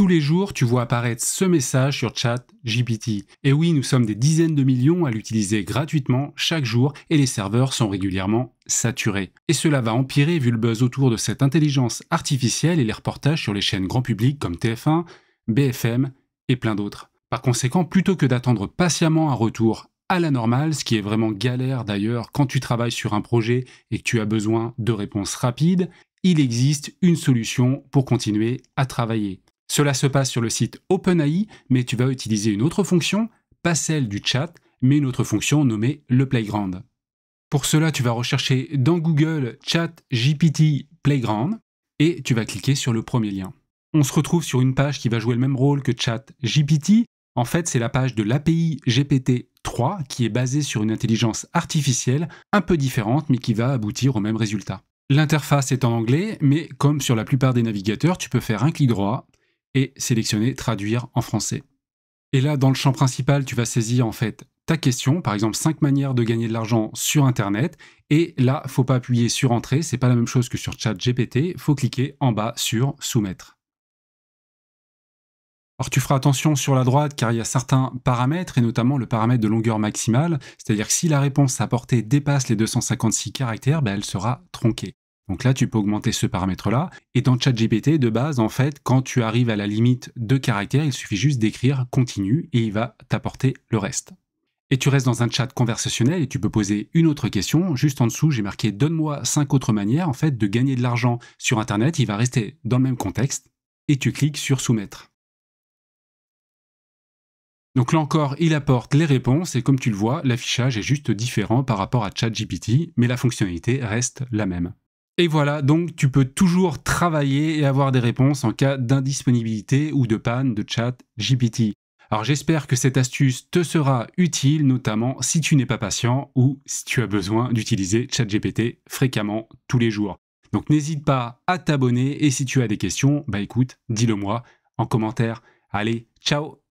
tous les jours, tu vois apparaître ce message sur chat GPT. Et oui, nous sommes des dizaines de millions à l'utiliser gratuitement chaque jour et les serveurs sont régulièrement saturés. Et cela va empirer vu le buzz autour de cette intelligence artificielle et les reportages sur les chaînes grand public comme TF1, BFM et plein d'autres. Par conséquent, plutôt que d'attendre patiemment un retour à la normale, ce qui est vraiment galère d'ailleurs quand tu travailles sur un projet et que tu as besoin de réponses rapides, il existe une solution pour continuer à travailler. Cela se passe sur le site OpenAI, mais tu vas utiliser une autre fonction, pas celle du chat, mais une autre fonction nommée le Playground. Pour cela, tu vas rechercher dans Google Chat GPT Playground et tu vas cliquer sur le premier lien. On se retrouve sur une page qui va jouer le même rôle que Chat GPT. En fait, c'est la page de l'API GPT 3 qui est basée sur une intelligence artificielle un peu différente mais qui va aboutir au même résultat. L'interface est en anglais, mais comme sur la plupart des navigateurs, tu peux faire un clic droit, et sélectionner traduire en français. Et là, dans le champ principal, tu vas saisir en fait ta question, par exemple 5 manières de gagner de l'argent sur Internet. Et là, faut pas appuyer sur Entrée, c'est pas la même chose que sur Chat GPT, faut cliquer en bas sur Soumettre. Alors tu feras attention sur la droite car il y a certains paramètres et notamment le paramètre de longueur maximale, c'est-à-dire que si la réponse apportée dépasse les 256 caractères, ben, elle sera tronquée. Donc là, tu peux augmenter ce paramètre-là. Et dans ChatGPT, de base, en fait, quand tu arrives à la limite de caractères, il suffit juste d'écrire continue et il va t'apporter le reste. Et tu restes dans un chat conversationnel et tu peux poser une autre question. Juste en dessous, j'ai marqué donne-moi cinq autres manières en fait de gagner de l'argent sur internet. Il va rester dans le même contexte et tu cliques sur soumettre. Donc là encore, il apporte les réponses et comme tu le vois, l'affichage est juste différent par rapport à ChatGPT, mais la fonctionnalité reste la même. Et voilà, donc tu peux toujours travailler et avoir des réponses en cas d'indisponibilité ou de panne de chat GPT. Alors j'espère que cette astuce te sera utile, notamment si tu n'es pas patient ou si tu as besoin d'utiliser ChatGPT fréquemment tous les jours. Donc n'hésite pas à t'abonner et si tu as des questions, bah écoute, dis-le moi en commentaire. Allez, ciao